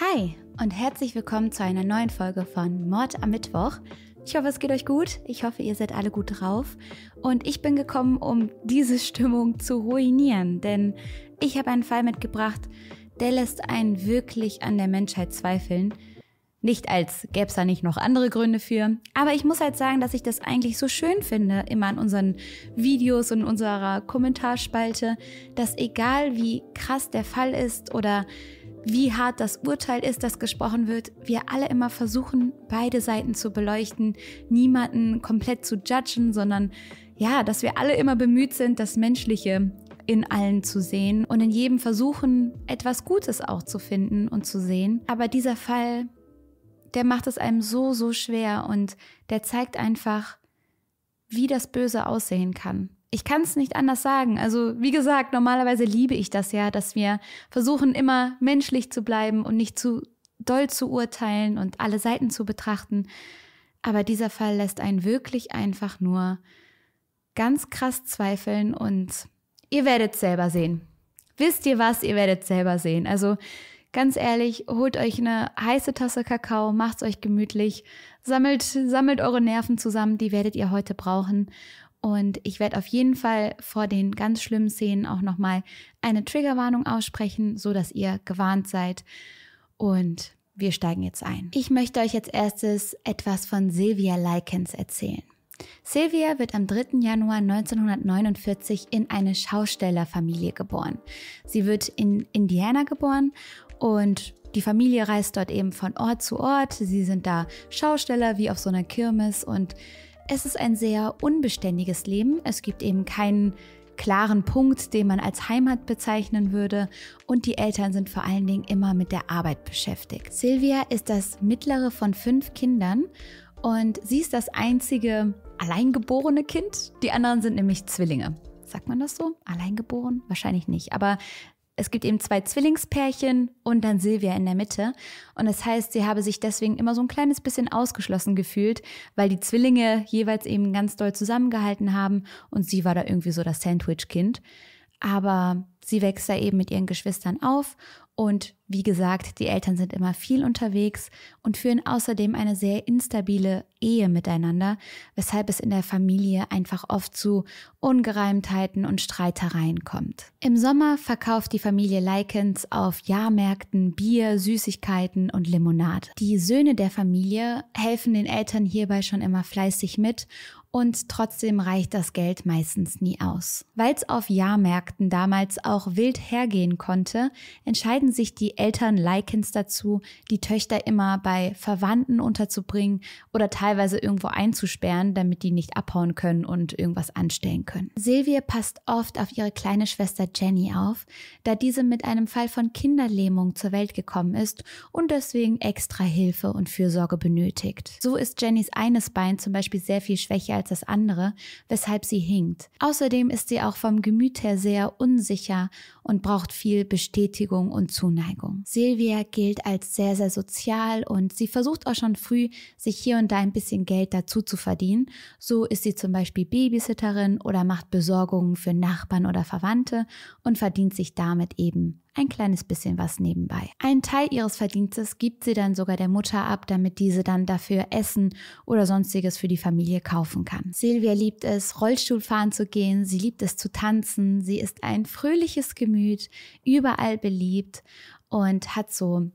Hi und herzlich willkommen zu einer neuen Folge von Mord am Mittwoch. Ich hoffe, es geht euch gut. Ich hoffe, ihr seid alle gut drauf. Und ich bin gekommen, um diese Stimmung zu ruinieren, denn ich habe einen Fall mitgebracht, der lässt einen wirklich an der Menschheit zweifeln. Nicht als gäbe es da nicht noch andere Gründe für. Aber ich muss halt sagen, dass ich das eigentlich so schön finde, immer an unseren Videos und unserer Kommentarspalte, dass egal wie krass der Fall ist oder wie hart das Urteil ist, das gesprochen wird. Wir alle immer versuchen, beide Seiten zu beleuchten, niemanden komplett zu judgen, sondern ja, dass wir alle immer bemüht sind, das Menschliche in allen zu sehen und in jedem versuchen, etwas Gutes auch zu finden und zu sehen. Aber dieser Fall, der macht es einem so, so schwer und der zeigt einfach, wie das Böse aussehen kann ich kann es nicht anders sagen. Also wie gesagt, normalerweise liebe ich das ja, dass wir versuchen immer menschlich zu bleiben und nicht zu doll zu urteilen und alle Seiten zu betrachten. Aber dieser Fall lässt einen wirklich einfach nur ganz krass zweifeln und ihr werdet selber sehen. Wisst ihr was? Ihr werdet selber sehen. Also ganz ehrlich, holt euch eine heiße Tasse Kakao, macht's euch gemütlich, sammelt, sammelt eure Nerven zusammen, die werdet ihr heute brauchen und ich werde auf jeden Fall vor den ganz schlimmen Szenen auch nochmal eine Triggerwarnung aussprechen, sodass ihr gewarnt seid. Und wir steigen jetzt ein. Ich möchte euch als erstes etwas von Sylvia Likens erzählen. Sylvia wird am 3. Januar 1949 in eine Schaustellerfamilie geboren. Sie wird in Indiana geboren und die Familie reist dort eben von Ort zu Ort. Sie sind da Schausteller wie auf so einer Kirmes und es ist ein sehr unbeständiges Leben. Es gibt eben keinen klaren Punkt, den man als Heimat bezeichnen würde. Und die Eltern sind vor allen Dingen immer mit der Arbeit beschäftigt. Silvia ist das mittlere von fünf Kindern und sie ist das einzige alleingeborene Kind. Die anderen sind nämlich Zwillinge. Sagt man das so? Alleingeboren? Wahrscheinlich nicht. Aber es gibt eben zwei Zwillingspärchen und dann Silvia in der Mitte. Und das heißt, sie habe sich deswegen immer so ein kleines bisschen ausgeschlossen gefühlt, weil die Zwillinge jeweils eben ganz doll zusammengehalten haben und sie war da irgendwie so das Sandwich-Kind. Aber sie wächst da eben mit ihren Geschwistern auf und wie gesagt, die Eltern sind immer viel unterwegs und führen außerdem eine sehr instabile Ehe miteinander, weshalb es in der Familie einfach oft zu Ungereimtheiten und Streitereien kommt. Im Sommer verkauft die Familie Likens auf Jahrmärkten Bier, Süßigkeiten und Limonade. Die Söhne der Familie helfen den Eltern hierbei schon immer fleißig mit und trotzdem reicht das Geld meistens nie aus. Weil es auf Jahrmärkten damals auch wild hergehen konnte, entscheiden sich die Eltern Likens dazu, die Töchter immer bei Verwandten unterzubringen oder teilweise irgendwo einzusperren, damit die nicht abhauen können und irgendwas anstellen können. Silvia passt oft auf ihre kleine Schwester Jenny auf, da diese mit einem Fall von Kinderlähmung zur Welt gekommen ist und deswegen extra Hilfe und Fürsorge benötigt. So ist Jennys eines Bein zum Beispiel sehr viel schwächer als das andere, weshalb sie hinkt. Außerdem ist sie auch vom Gemüt her sehr unsicher und braucht viel Bestätigung und Zuneigung. Silvia gilt als sehr, sehr sozial und sie versucht auch schon früh, sich hier und da ein bisschen Geld dazu zu verdienen. So ist sie zum Beispiel Babysitterin oder macht Besorgungen für Nachbarn oder Verwandte und verdient sich damit eben ein kleines bisschen was nebenbei. Ein Teil ihres Verdienstes gibt sie dann sogar der Mutter ab, damit diese dann dafür Essen oder sonstiges für die Familie kaufen kann. Silvia liebt es, Rollstuhl fahren zu gehen, sie liebt es zu tanzen, sie ist ein fröhliches Gemüt, überall beliebt und hat so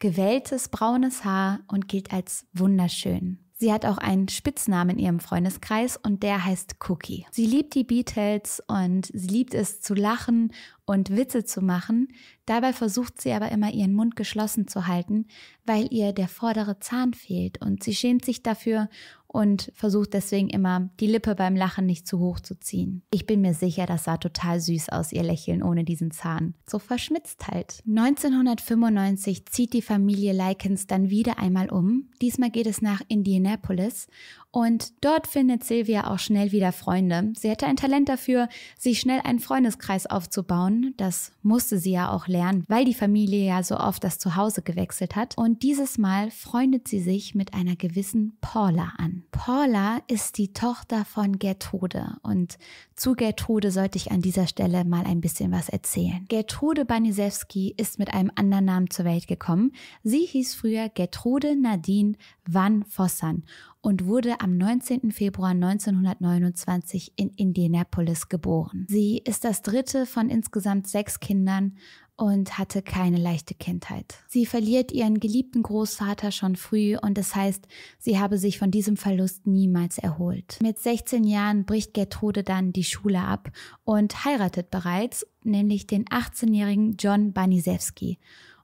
gewelltes braunes Haar und gilt als wunderschön. Sie hat auch einen Spitznamen in ihrem Freundeskreis und der heißt Cookie. Sie liebt die Beatles und sie liebt es zu lachen und Witze zu machen. Dabei versucht sie aber immer ihren Mund geschlossen zu halten, weil ihr der vordere Zahn fehlt und sie schämt sich dafür und versucht deswegen immer, die Lippe beim Lachen nicht zu hoch zu ziehen. Ich bin mir sicher, das sah total süß aus, ihr Lächeln ohne diesen Zahn. So verschmitzt halt. 1995 zieht die Familie Likens dann wieder einmal um. Diesmal geht es nach Indianapolis und dort findet Silvia auch schnell wieder Freunde. Sie hatte ein Talent dafür, sich schnell einen Freundeskreis aufzubauen. Das musste sie ja auch lernen, weil die Familie ja so oft das Zuhause gewechselt hat. Und dieses Mal freundet sie sich mit einer gewissen Paula an. Paula ist die Tochter von Gertrude. Und zu Gertrude sollte ich an dieser Stelle mal ein bisschen was erzählen. Gertrude Baniszewski ist mit einem anderen Namen zur Welt gekommen. Sie hieß früher Gertrude Nadine Van Vossern und wurde am 19. Februar 1929 in Indianapolis geboren. Sie ist das dritte von insgesamt sechs Kindern und hatte keine leichte Kindheit. Sie verliert ihren geliebten Großvater schon früh und es das heißt, sie habe sich von diesem Verlust niemals erholt. Mit 16 Jahren bricht Gertrude dann die Schule ab und heiratet bereits, nämlich den 18-jährigen John Banisewski.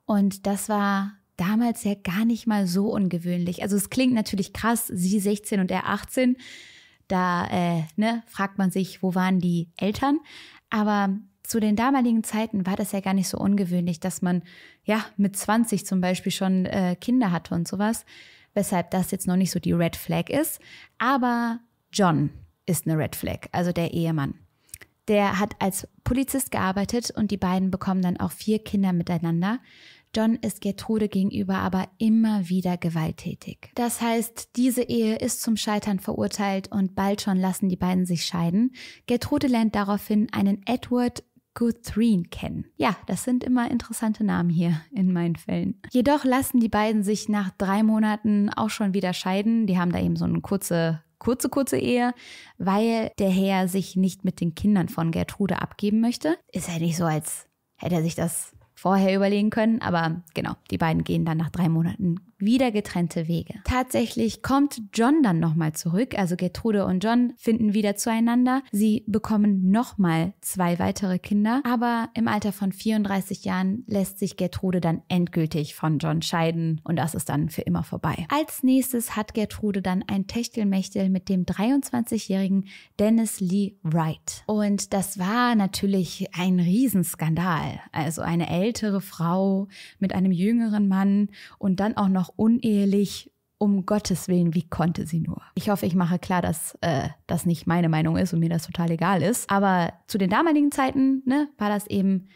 Und das war damals ja gar nicht mal so ungewöhnlich. Also es klingt natürlich krass, sie 16 und er 18. Da äh, ne, fragt man sich, wo waren die Eltern? Aber zu den damaligen Zeiten war das ja gar nicht so ungewöhnlich, dass man ja mit 20 zum Beispiel schon äh, Kinder hatte und sowas. Weshalb das jetzt noch nicht so die Red Flag ist. Aber John ist eine Red Flag, also der Ehemann. Der hat als Polizist gearbeitet und die beiden bekommen dann auch vier Kinder miteinander. John ist Gertrude gegenüber aber immer wieder gewalttätig. Das heißt, diese Ehe ist zum Scheitern verurteilt und bald schon lassen die beiden sich scheiden. Gertrude lernt daraufhin einen Edward Guthrie kennen. Ja, das sind immer interessante Namen hier in meinen Fällen. Jedoch lassen die beiden sich nach drei Monaten auch schon wieder scheiden. Die haben da eben so eine kurze kurze, kurze Ehe, weil der Herr sich nicht mit den Kindern von Gertrude abgeben möchte. Ist ja nicht so, als hätte er sich das vorher überlegen können, aber genau, die beiden gehen dann nach drei Monaten wieder getrennte Wege. Tatsächlich kommt John dann nochmal zurück, also Gertrude und John finden wieder zueinander. Sie bekommen nochmal zwei weitere Kinder, aber im Alter von 34 Jahren lässt sich Gertrude dann endgültig von John scheiden und das ist dann für immer vorbei. Als nächstes hat Gertrude dann ein Techtelmechtel mit dem 23-jährigen Dennis Lee Wright. Und das war natürlich ein Riesenskandal. Also eine ältere Frau mit einem jüngeren Mann und dann auch noch noch unehelich. Um Gottes Willen, wie konnte sie nur? Ich hoffe, ich mache klar, dass äh, das nicht meine Meinung ist und mir das total egal ist. Aber zu den damaligen Zeiten ne, war das eben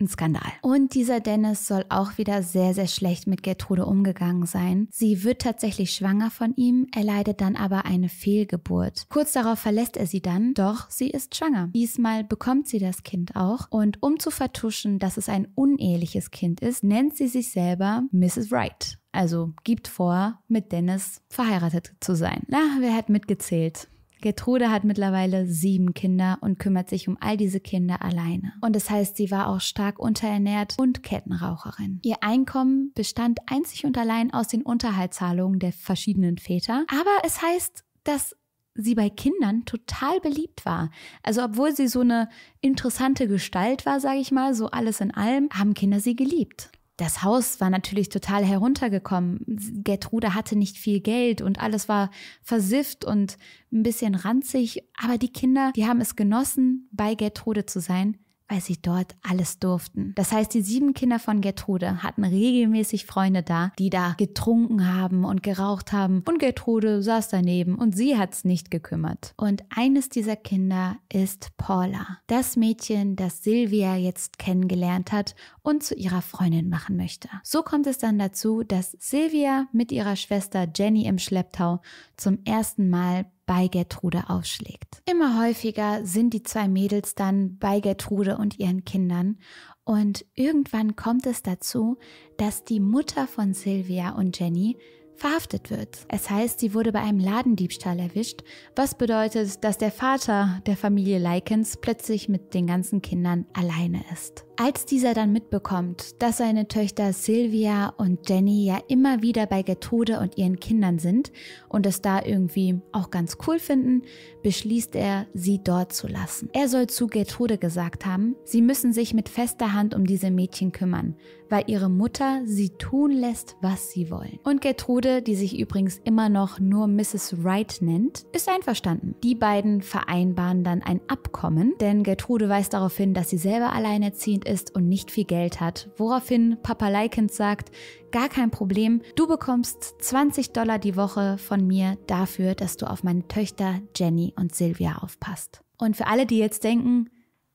ein Skandal. Und dieser Dennis soll auch wieder sehr, sehr schlecht mit Gertrude umgegangen sein. Sie wird tatsächlich schwanger von ihm, erleidet dann aber eine Fehlgeburt. Kurz darauf verlässt er sie dann, doch sie ist schwanger. Diesmal bekommt sie das Kind auch und um zu vertuschen, dass es ein uneheliches Kind ist, nennt sie sich selber Mrs. Wright also gibt vor, mit Dennis verheiratet zu sein. Na, wer hat mitgezählt? Gertrude hat mittlerweile sieben Kinder und kümmert sich um all diese Kinder alleine. Und das heißt, sie war auch stark unterernährt und Kettenraucherin. Ihr Einkommen bestand einzig und allein aus den Unterhaltszahlungen der verschiedenen Väter. Aber es heißt, dass sie bei Kindern total beliebt war. Also obwohl sie so eine interessante Gestalt war, sage ich mal, so alles in allem, haben Kinder sie geliebt das Haus war natürlich total heruntergekommen. Gertrude hatte nicht viel Geld und alles war versifft und ein bisschen ranzig. Aber die Kinder, die haben es genossen, bei Gertrude zu sein weil sie dort alles durften. Das heißt, die sieben Kinder von Gertrude hatten regelmäßig Freunde da, die da getrunken haben und geraucht haben und Gertrude saß daneben und sie hat es nicht gekümmert. Und eines dieser Kinder ist Paula, das Mädchen, das Silvia jetzt kennengelernt hat und zu ihrer Freundin machen möchte. So kommt es dann dazu, dass Silvia mit ihrer Schwester Jenny im Schlepptau zum ersten Mal bei Gertrude aufschlägt. Immer häufiger sind die zwei Mädels dann bei Gertrude und ihren Kindern und irgendwann kommt es dazu, dass die Mutter von Sylvia und Jenny verhaftet wird. Es heißt, sie wurde bei einem Ladendiebstahl erwischt, was bedeutet, dass der Vater der Familie Likens plötzlich mit den ganzen Kindern alleine ist. Als dieser dann mitbekommt, dass seine Töchter Sylvia und Jenny ja immer wieder bei Gertrude und ihren Kindern sind und es da irgendwie auch ganz cool finden, beschließt er, sie dort zu lassen. Er soll zu Gertrude gesagt haben, sie müssen sich mit fester Hand um diese Mädchen kümmern, weil ihre Mutter sie tun lässt, was sie wollen. Und Gertrude, die sich übrigens immer noch nur Mrs. Wright nennt, ist einverstanden. Die beiden vereinbaren dann ein Abkommen, denn Gertrude weist darauf hin, dass sie selber alleinerziehend ist und nicht viel Geld hat. Woraufhin Papa Leikens sagt, gar kein Problem, du bekommst 20 Dollar die Woche von mir dafür, dass du auf meine Töchter Jenny und Silvia aufpasst. Und für alle, die jetzt denken,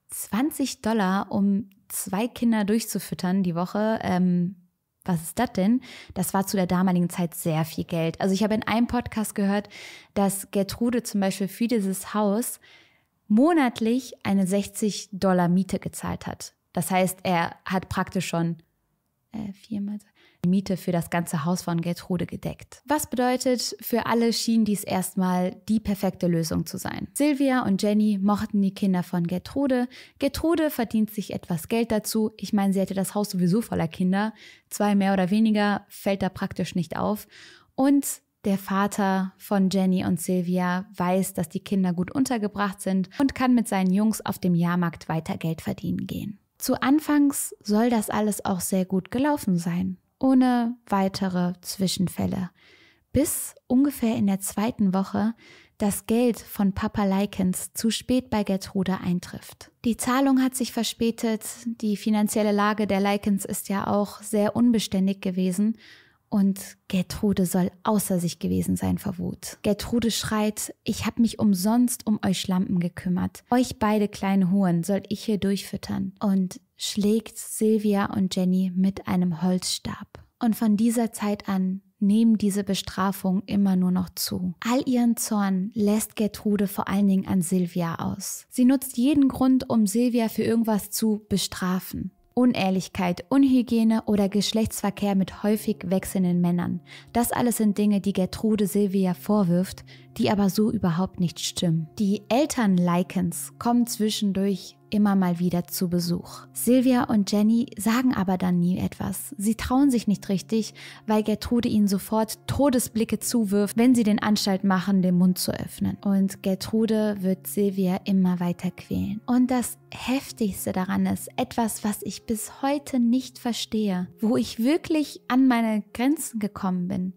20 Dollar, um zwei Kinder durchzufüttern die Woche, ähm, was ist das denn? Das war zu der damaligen Zeit sehr viel Geld. Also ich habe in einem Podcast gehört, dass Gertrude zum Beispiel für dieses Haus monatlich eine 60 Dollar Miete gezahlt hat. Das heißt, er hat praktisch schon äh, viermal die Miete für das ganze Haus von Gertrude gedeckt. Was bedeutet, für alle schien dies erstmal die perfekte Lösung zu sein. Silvia und Jenny mochten die Kinder von Gertrude. Gertrude verdient sich etwas Geld dazu. Ich meine, sie hätte das Haus sowieso voller Kinder. Zwei mehr oder weniger fällt da praktisch nicht auf. Und der Vater von Jenny und Sylvia weiß, dass die Kinder gut untergebracht sind und kann mit seinen Jungs auf dem Jahrmarkt weiter Geld verdienen gehen. Zu Anfangs soll das alles auch sehr gut gelaufen sein, ohne weitere Zwischenfälle, bis ungefähr in der zweiten Woche das Geld von Papa Leikens zu spät bei Gertrude eintrifft. Die Zahlung hat sich verspätet, die finanzielle Lage der Leikens ist ja auch sehr unbeständig gewesen und Gertrude soll außer sich gewesen sein vor Wut. Gertrude schreit, ich habe mich umsonst um euch Schlampen gekümmert. Euch beide kleine Huren soll ich hier durchfüttern. Und schlägt Silvia und Jenny mit einem Holzstab. Und von dieser Zeit an nehmen diese Bestrafungen immer nur noch zu. All ihren Zorn lässt Gertrude vor allen Dingen an Silvia aus. Sie nutzt jeden Grund, um Silvia für irgendwas zu bestrafen. Unehrlichkeit, Unhygiene oder Geschlechtsverkehr mit häufig wechselnden Männern. Das alles sind Dinge, die Gertrude Silvia vorwirft, die aber so überhaupt nicht stimmen. Die Eltern Likens kommen zwischendurch immer mal wieder zu Besuch. Silvia und Jenny sagen aber dann nie etwas. Sie trauen sich nicht richtig, weil Gertrude ihnen sofort Todesblicke zuwirft, wenn sie den Anstalt machen, den Mund zu öffnen. Und Gertrude wird Silvia immer weiter quälen. Und das Heftigste daran ist etwas, was ich bis heute nicht verstehe, wo ich wirklich an meine Grenzen gekommen bin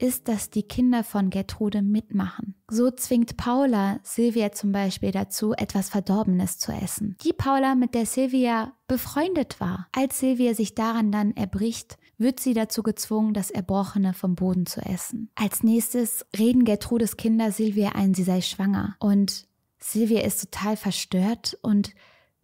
ist, dass die Kinder von Gertrude mitmachen. So zwingt Paula Silvia zum Beispiel dazu, etwas Verdorbenes zu essen. Die Paula, mit der Silvia befreundet war. Als Silvia sich daran dann erbricht, wird sie dazu gezwungen, das Erbrochene vom Boden zu essen. Als nächstes reden Gertrudes Kinder Silvia ein, sie sei schwanger. Und Silvia ist total verstört und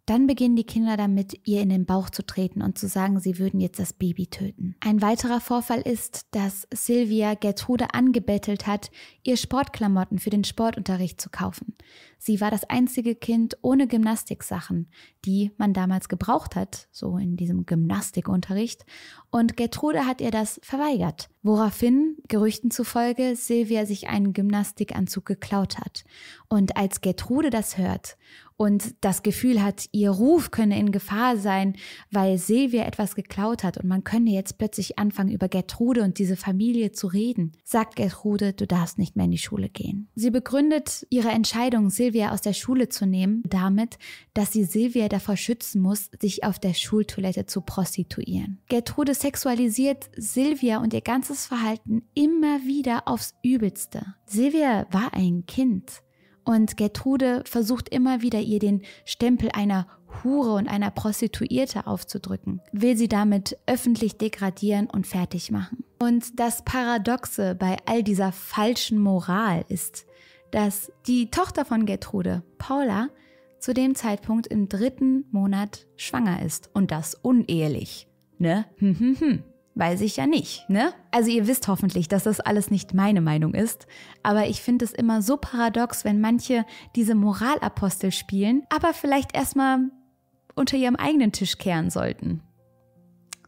dann beginnen die Kinder damit, ihr in den Bauch zu treten und zu sagen, sie würden jetzt das Baby töten. Ein weiterer Vorfall ist, dass Sylvia Gertrude angebettelt hat, ihr Sportklamotten für den Sportunterricht zu kaufen. Sie war das einzige Kind ohne Gymnastiksachen, die man damals gebraucht hat, so in diesem Gymnastikunterricht, und Gertrude hat ihr das verweigert, woraufhin Gerüchten zufolge Sylvia sich einen Gymnastikanzug geklaut hat. Und als Gertrude das hört und das Gefühl hat, ihr Ruf könne in Gefahr sein, weil Silvia etwas geklaut hat und man könne jetzt plötzlich anfangen, über Gertrude und diese Familie zu reden, sagt Gertrude, du darfst nicht mehr in die Schule gehen. Sie begründet ihre Entscheidung, Silvia aus der Schule zu nehmen, damit, dass sie Silvia davor schützen muss, sich auf der Schultoilette zu prostituieren. Gertrude sexualisiert Silvia und ihr ganzes Verhalten immer wieder aufs Übelste. Silvia war ein Kind. Und Gertrude versucht immer wieder, ihr den Stempel einer Hure und einer Prostituierte aufzudrücken, will sie damit öffentlich degradieren und fertig machen. Und das Paradoxe bei all dieser falschen Moral ist, dass die Tochter von Gertrude, Paula, zu dem Zeitpunkt im dritten Monat schwanger ist und das unehelich. Ne? Hm, hm, hm. Weiß ich ja nicht, ne? Also ihr wisst hoffentlich, dass das alles nicht meine Meinung ist, aber ich finde es immer so paradox, wenn manche diese Moralapostel spielen, aber vielleicht erstmal unter ihrem eigenen Tisch kehren sollten.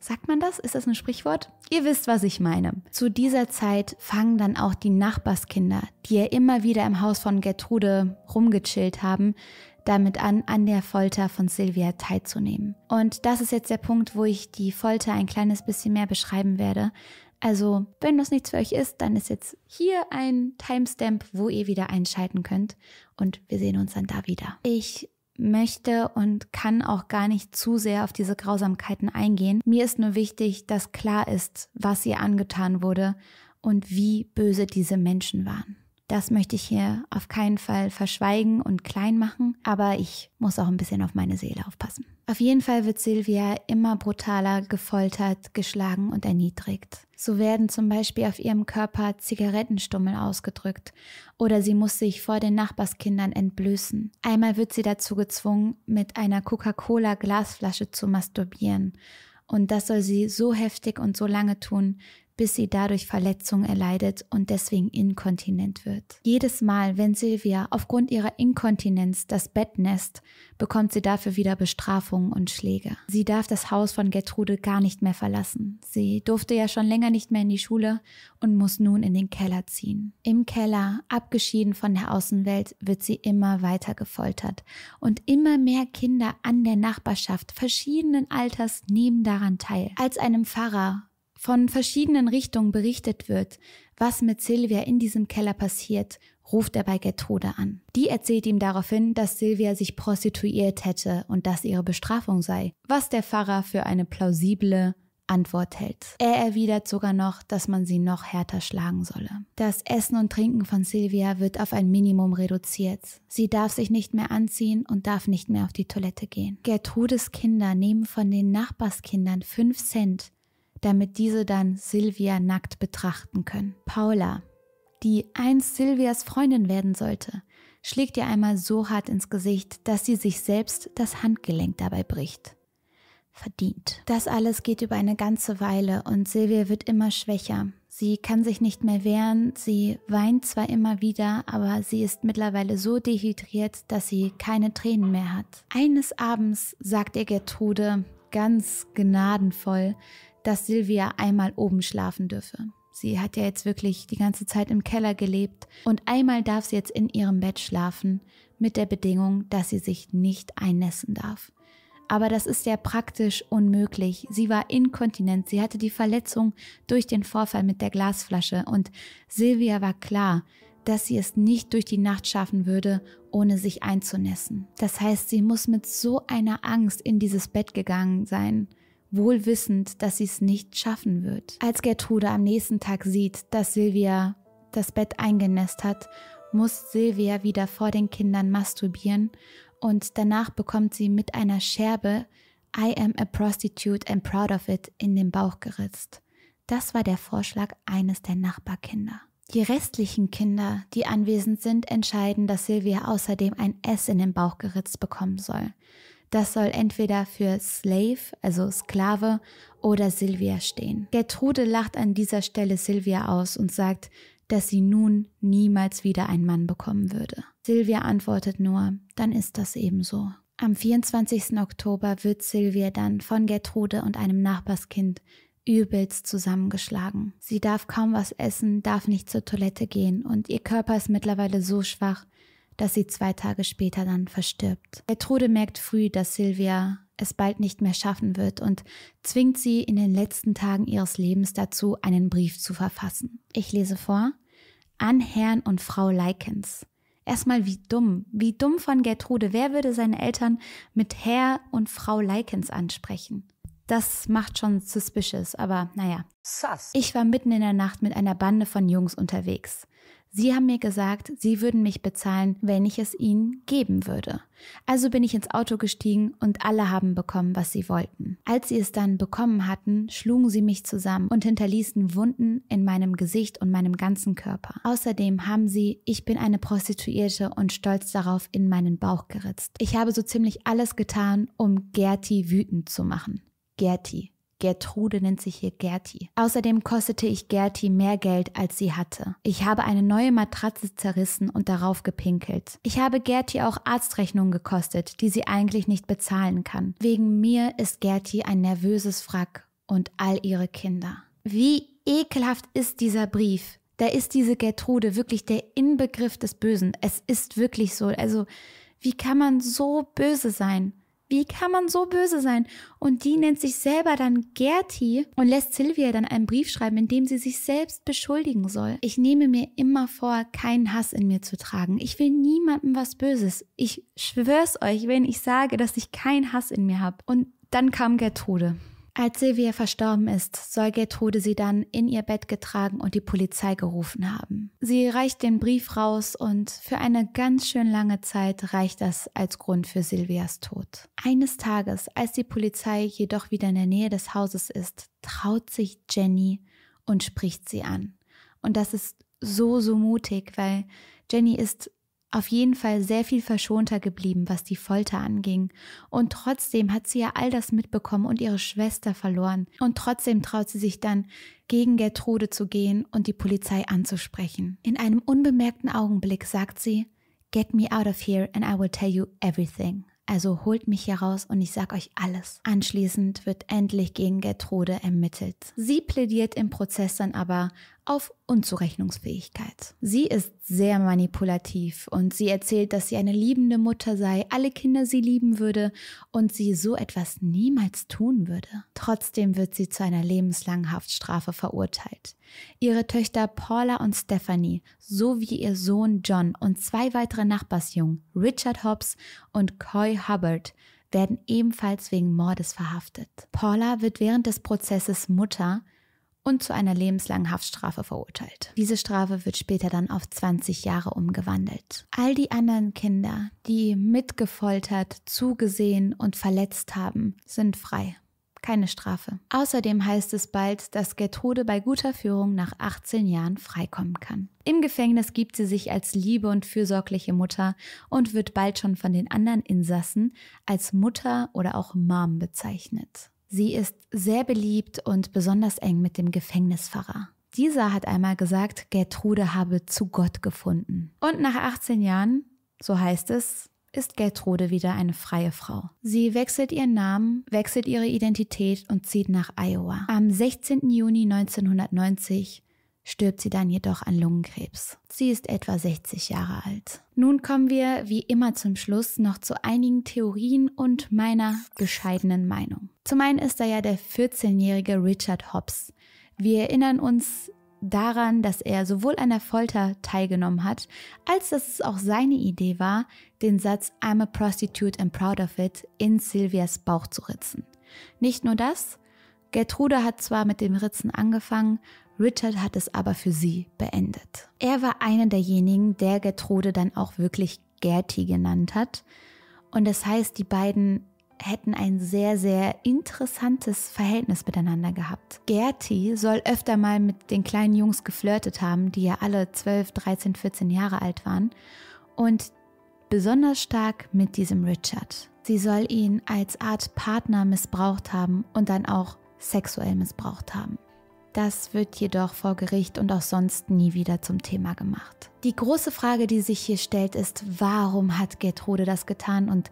Sagt man das? Ist das ein Sprichwort? Ihr wisst, was ich meine. Zu dieser Zeit fangen dann auch die Nachbarskinder, die ja immer wieder im Haus von Gertrude rumgechillt haben, damit an, an der Folter von Sylvia teilzunehmen. Und das ist jetzt der Punkt, wo ich die Folter ein kleines bisschen mehr beschreiben werde. Also, wenn das nichts für euch ist, dann ist jetzt hier ein Timestamp, wo ihr wieder einschalten könnt. Und wir sehen uns dann da wieder. Ich möchte und kann auch gar nicht zu sehr auf diese Grausamkeiten eingehen. Mir ist nur wichtig, dass klar ist, was ihr angetan wurde und wie böse diese Menschen waren. Das möchte ich hier auf keinen Fall verschweigen und klein machen, aber ich muss auch ein bisschen auf meine Seele aufpassen. Auf jeden Fall wird Silvia immer brutaler gefoltert, geschlagen und erniedrigt. So werden zum Beispiel auf ihrem Körper Zigarettenstummel ausgedrückt oder sie muss sich vor den Nachbarskindern entblößen. Einmal wird sie dazu gezwungen, mit einer Coca-Cola-Glasflasche zu masturbieren. Und das soll sie so heftig und so lange tun, bis sie dadurch Verletzungen erleidet und deswegen inkontinent wird. Jedes Mal, wenn Silvia aufgrund ihrer Inkontinenz das Bett nässt, bekommt sie dafür wieder Bestrafungen und Schläge. Sie darf das Haus von Gertrude gar nicht mehr verlassen. Sie durfte ja schon länger nicht mehr in die Schule und muss nun in den Keller ziehen. Im Keller, abgeschieden von der Außenwelt, wird sie immer weiter gefoltert und immer mehr Kinder an der Nachbarschaft verschiedenen Alters nehmen daran teil. Als einem Pfarrer von verschiedenen Richtungen berichtet wird, was mit Silvia in diesem Keller passiert, ruft er bei Gertrude an. Die erzählt ihm daraufhin, dass Silvia sich prostituiert hätte und das ihre Bestrafung sei, was der Pfarrer für eine plausible Antwort hält. Er erwidert sogar noch, dass man sie noch härter schlagen solle. Das Essen und Trinken von Silvia wird auf ein Minimum reduziert. Sie darf sich nicht mehr anziehen und darf nicht mehr auf die Toilette gehen. Gertrudes Kinder nehmen von den Nachbarskindern 5 Cent damit diese dann Silvia nackt betrachten können. Paula, die einst Silvias Freundin werden sollte, schlägt ihr einmal so hart ins Gesicht, dass sie sich selbst das Handgelenk dabei bricht. Verdient. Das alles geht über eine ganze Weile und Silvia wird immer schwächer. Sie kann sich nicht mehr wehren, sie weint zwar immer wieder, aber sie ist mittlerweile so dehydriert, dass sie keine Tränen mehr hat. Eines Abends sagt ihr Gertrude ganz gnadenvoll, dass Silvia einmal oben schlafen dürfe. Sie hat ja jetzt wirklich die ganze Zeit im Keller gelebt und einmal darf sie jetzt in ihrem Bett schlafen mit der Bedingung, dass sie sich nicht einnässen darf. Aber das ist ja praktisch unmöglich. Sie war inkontinent, sie hatte die Verletzung durch den Vorfall mit der Glasflasche und Silvia war klar, dass sie es nicht durch die Nacht schaffen würde, ohne sich einzunässen. Das heißt, sie muss mit so einer Angst in dieses Bett gegangen sein wohl wissend, dass sie es nicht schaffen wird. Als Gertrude am nächsten Tag sieht, dass Silvia das Bett eingenässt hat, muss Silvia wieder vor den Kindern masturbieren und danach bekommt sie mit einer Scherbe I am a prostitute and proud of it in den Bauch geritzt. Das war der Vorschlag eines der Nachbarkinder. Die restlichen Kinder, die anwesend sind, entscheiden, dass Silvia außerdem ein S in den Bauch geritzt bekommen soll. Das soll entweder für Slave, also Sklave, oder Silvia stehen. Gertrude lacht an dieser Stelle Silvia aus und sagt, dass sie nun niemals wieder einen Mann bekommen würde. Silvia antwortet nur, dann ist das eben so. Am 24. Oktober wird Silvia dann von Gertrude und einem Nachbarskind übelst zusammengeschlagen. Sie darf kaum was essen, darf nicht zur Toilette gehen und ihr Körper ist mittlerweile so schwach, dass sie zwei Tage später dann verstirbt. Gertrude merkt früh, dass Silvia es bald nicht mehr schaffen wird und zwingt sie in den letzten Tagen ihres Lebens dazu, einen Brief zu verfassen. Ich lese vor an Herrn und Frau Likens. Erstmal wie dumm, wie dumm von Gertrude. Wer würde seine Eltern mit Herr und Frau Likens ansprechen? Das macht schon suspicious, aber naja. Sass. Ich war mitten in der Nacht mit einer Bande von Jungs unterwegs. Sie haben mir gesagt, Sie würden mich bezahlen, wenn ich es Ihnen geben würde. Also bin ich ins Auto gestiegen und alle haben bekommen, was sie wollten. Als sie es dann bekommen hatten, schlugen sie mich zusammen und hinterließen Wunden in meinem Gesicht und meinem ganzen Körper. Außerdem haben sie Ich bin eine Prostituierte und stolz darauf in meinen Bauch geritzt. Ich habe so ziemlich alles getan, um Gerti wütend zu machen. Gerti, Gertrude nennt sich hier Gerti. Außerdem kostete ich Gerti mehr Geld, als sie hatte. Ich habe eine neue Matratze zerrissen und darauf gepinkelt. Ich habe Gerti auch Arztrechnungen gekostet, die sie eigentlich nicht bezahlen kann. Wegen mir ist Gerti ein nervöses Wrack und all ihre Kinder. Wie ekelhaft ist dieser Brief? Da ist diese Gertrude wirklich der Inbegriff des Bösen. Es ist wirklich so. Also, wie kann man so böse sein? Wie kann man so böse sein? Und die nennt sich selber dann Gertie und lässt Silvia dann einen Brief schreiben, in dem sie sich selbst beschuldigen soll. Ich nehme mir immer vor, keinen Hass in mir zu tragen. Ich will niemandem was Böses. Ich schwör's euch, wenn ich sage, dass ich keinen Hass in mir habe. Und dann kam Gertrude. Als Silvia verstorben ist, soll Gertrude sie dann in ihr Bett getragen und die Polizei gerufen haben. Sie reicht den Brief raus und für eine ganz schön lange Zeit reicht das als Grund für Silvias Tod. Eines Tages, als die Polizei jedoch wieder in der Nähe des Hauses ist, traut sich Jenny und spricht sie an. Und das ist so, so mutig, weil Jenny ist auf jeden Fall sehr viel verschonter geblieben, was die Folter anging. Und trotzdem hat sie ja all das mitbekommen und ihre Schwester verloren. Und trotzdem traut sie sich dann, gegen Gertrude zu gehen und die Polizei anzusprechen. In einem unbemerkten Augenblick sagt sie, Get me out of here and I will tell you everything. Also holt mich hier raus und ich sag euch alles. Anschließend wird endlich gegen Gertrude ermittelt. Sie plädiert im Prozess dann aber auf Unzurechnungsfähigkeit. Sie ist sehr manipulativ und sie erzählt, dass sie eine liebende Mutter sei, alle Kinder sie lieben würde und sie so etwas niemals tun würde. Trotzdem wird sie zu einer lebenslangen Haftstrafe verurteilt. Ihre Töchter Paula und Stephanie sowie ihr Sohn John und zwei weitere Nachbarsjungen, Richard Hobbs und Coy Hubbard, werden ebenfalls wegen Mordes verhaftet. Paula wird während des Prozesses Mutter, und zu einer lebenslangen Haftstrafe verurteilt. Diese Strafe wird später dann auf 20 Jahre umgewandelt. All die anderen Kinder, die mitgefoltert, zugesehen und verletzt haben, sind frei. Keine Strafe. Außerdem heißt es bald, dass Gertrude bei guter Führung nach 18 Jahren freikommen kann. Im Gefängnis gibt sie sich als liebe und fürsorgliche Mutter und wird bald schon von den anderen Insassen als Mutter oder auch Mom bezeichnet. Sie ist sehr beliebt und besonders eng mit dem Gefängnispfarrer. Dieser hat einmal gesagt, Gertrude habe zu Gott gefunden. Und nach 18 Jahren, so heißt es, ist Gertrude wieder eine freie Frau. Sie wechselt ihren Namen, wechselt ihre Identität und zieht nach Iowa. Am 16. Juni 1990 stirbt sie dann jedoch an Lungenkrebs. Sie ist etwa 60 Jahre alt. Nun kommen wir wie immer zum Schluss noch zu einigen Theorien und meiner bescheidenen Meinung. Zum einen ist da ja der 14-jährige Richard Hobbs. Wir erinnern uns daran, dass er sowohl an der Folter teilgenommen hat, als dass es auch seine Idee war, den Satz I'm a prostitute and proud of it in Silvias Bauch zu ritzen. Nicht nur das, Gertrude hat zwar mit dem Ritzen angefangen, Richard hat es aber für sie beendet. Er war einer derjenigen, der Gertrude dann auch wirklich Gerti genannt hat. Und das heißt, die beiden hätten ein sehr, sehr interessantes Verhältnis miteinander gehabt. Gerti soll öfter mal mit den kleinen Jungs geflirtet haben, die ja alle 12, 13, 14 Jahre alt waren. Und besonders stark mit diesem Richard. Sie soll ihn als Art Partner missbraucht haben und dann auch sexuell missbraucht haben. Das wird jedoch vor Gericht und auch sonst nie wieder zum Thema gemacht. Die große Frage, die sich hier stellt, ist, warum hat Gertrude das getan und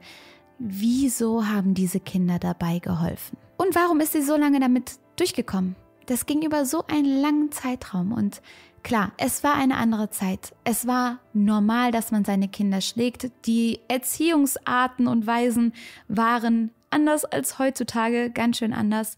Wieso haben diese Kinder dabei geholfen? Und warum ist sie so lange damit durchgekommen? Das ging über so einen langen Zeitraum und Klar, es war eine andere Zeit. Es war normal, dass man seine Kinder schlägt. Die Erziehungsarten und Weisen waren anders als heutzutage, ganz schön anders.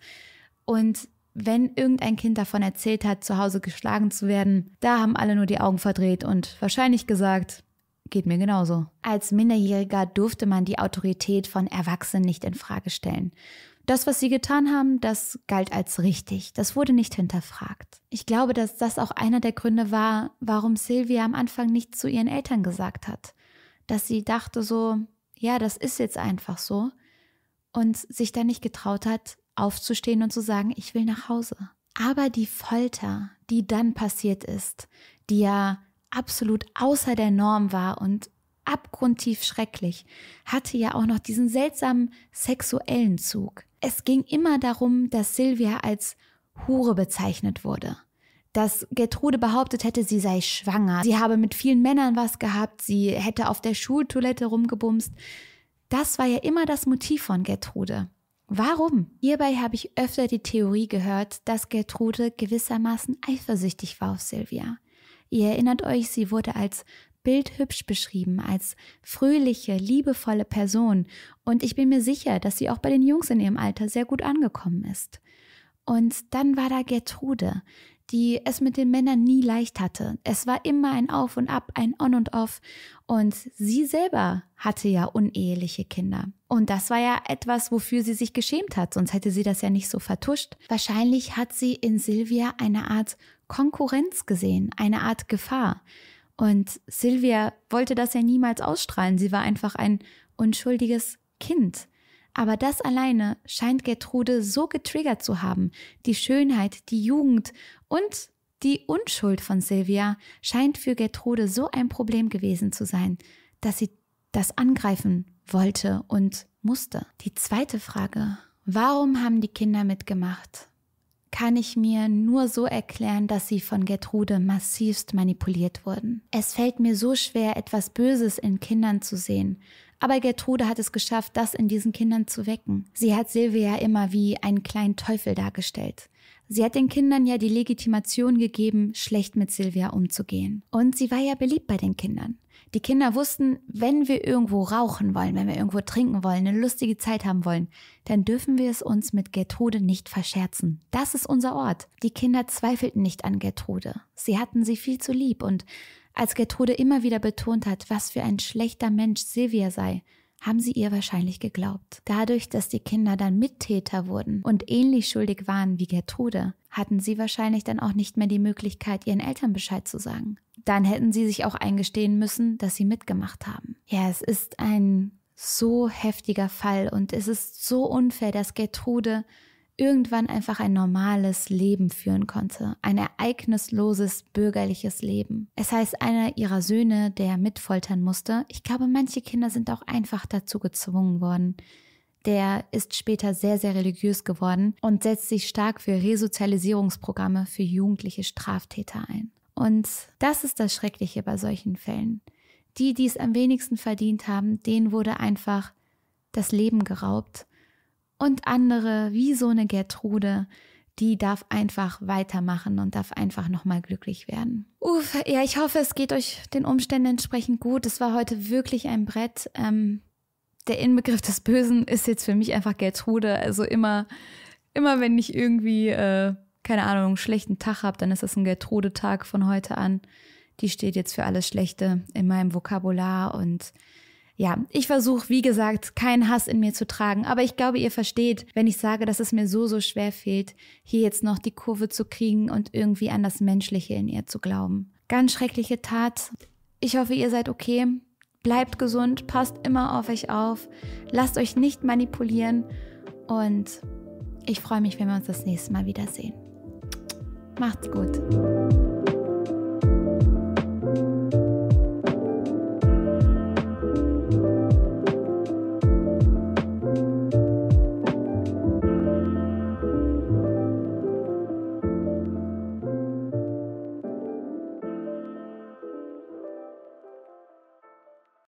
Und wenn irgendein Kind davon erzählt hat, zu Hause geschlagen zu werden, da haben alle nur die Augen verdreht und wahrscheinlich gesagt, Geht mir genauso. Als Minderjähriger durfte man die Autorität von Erwachsenen nicht in Frage stellen. Das, was sie getan haben, das galt als richtig. Das wurde nicht hinterfragt. Ich glaube, dass das auch einer der Gründe war, warum Sylvia am Anfang nichts zu ihren Eltern gesagt hat. Dass sie dachte so, ja, das ist jetzt einfach so. Und sich dann nicht getraut hat, aufzustehen und zu sagen, ich will nach Hause. Aber die Folter, die dann passiert ist, die ja absolut außer der Norm war und abgrundtief schrecklich, hatte ja auch noch diesen seltsamen sexuellen Zug. Es ging immer darum, dass Silvia als Hure bezeichnet wurde. Dass Gertrude behauptet hätte, sie sei schwanger, sie habe mit vielen Männern was gehabt, sie hätte auf der Schultoilette rumgebumst. Das war ja immer das Motiv von Gertrude. Warum? Hierbei habe ich öfter die Theorie gehört, dass Gertrude gewissermaßen eifersüchtig war auf Silvia. Ihr erinnert euch, sie wurde als bildhübsch beschrieben, als fröhliche, liebevolle Person. Und ich bin mir sicher, dass sie auch bei den Jungs in ihrem Alter sehr gut angekommen ist. Und dann war da Gertrude, die es mit den Männern nie leicht hatte. Es war immer ein Auf und Ab, ein On und Off. Und sie selber hatte ja uneheliche Kinder. Und das war ja etwas, wofür sie sich geschämt hat, sonst hätte sie das ja nicht so vertuscht. Wahrscheinlich hat sie in Silvia eine Art Konkurrenz gesehen, eine Art Gefahr. Und Silvia wollte das ja niemals ausstrahlen. Sie war einfach ein unschuldiges Kind. Aber das alleine scheint Gertrude so getriggert zu haben. Die Schönheit, die Jugend und die Unschuld von Silvia scheint für Gertrude so ein Problem gewesen zu sein, dass sie das angreifen wollte und musste. Die zweite Frage. Warum haben die Kinder mitgemacht? kann ich mir nur so erklären, dass sie von Gertrude massivst manipuliert wurden. Es fällt mir so schwer, etwas Böses in Kindern zu sehen. Aber Gertrude hat es geschafft, das in diesen Kindern zu wecken. Sie hat Silvia immer wie einen kleinen Teufel dargestellt. Sie hat den Kindern ja die Legitimation gegeben, schlecht mit Silvia umzugehen. Und sie war ja beliebt bei den Kindern. Die Kinder wussten, wenn wir irgendwo rauchen wollen, wenn wir irgendwo trinken wollen, eine lustige Zeit haben wollen, dann dürfen wir es uns mit Gertrude nicht verscherzen. Das ist unser Ort. Die Kinder zweifelten nicht an Gertrude. Sie hatten sie viel zu lieb und als Gertrude immer wieder betont hat, was für ein schlechter Mensch Silvia sei, haben sie ihr wahrscheinlich geglaubt. Dadurch, dass die Kinder dann Mittäter wurden und ähnlich schuldig waren wie Gertrude, hatten sie wahrscheinlich dann auch nicht mehr die Möglichkeit, ihren Eltern Bescheid zu sagen. Dann hätten sie sich auch eingestehen müssen, dass sie mitgemacht haben. Ja, es ist ein so heftiger Fall und es ist so unfair, dass Gertrude irgendwann einfach ein normales Leben führen konnte, ein ereignisloses bürgerliches Leben. Es heißt, einer ihrer Söhne, der mitfoltern musste, ich glaube, manche Kinder sind auch einfach dazu gezwungen worden, der ist später sehr, sehr religiös geworden und setzt sich stark für Resozialisierungsprogramme für jugendliche Straftäter ein. Und das ist das Schreckliche bei solchen Fällen. Die, die es am wenigsten verdient haben, denen wurde einfach das Leben geraubt. Und andere, wie so eine Gertrude, die darf einfach weitermachen und darf einfach nochmal glücklich werden. Uff, ja, ich hoffe, es geht euch den Umständen entsprechend gut. Es war heute wirklich ein Brett. Ähm, der Inbegriff des Bösen ist jetzt für mich einfach Gertrude. Also immer, immer wenn ich irgendwie, äh, keine Ahnung, einen schlechten Tag habe, dann ist das ein Gertrude-Tag von heute an. Die steht jetzt für alles Schlechte in meinem Vokabular und ja, ich versuche, wie gesagt, keinen Hass in mir zu tragen, aber ich glaube, ihr versteht, wenn ich sage, dass es mir so, so schwer fehlt, hier jetzt noch die Kurve zu kriegen und irgendwie an das Menschliche in ihr zu glauben. Ganz schreckliche Tat. Ich hoffe, ihr seid okay. Bleibt gesund, passt immer auf euch auf, lasst euch nicht manipulieren und ich freue mich, wenn wir uns das nächste Mal wiedersehen. Macht's gut.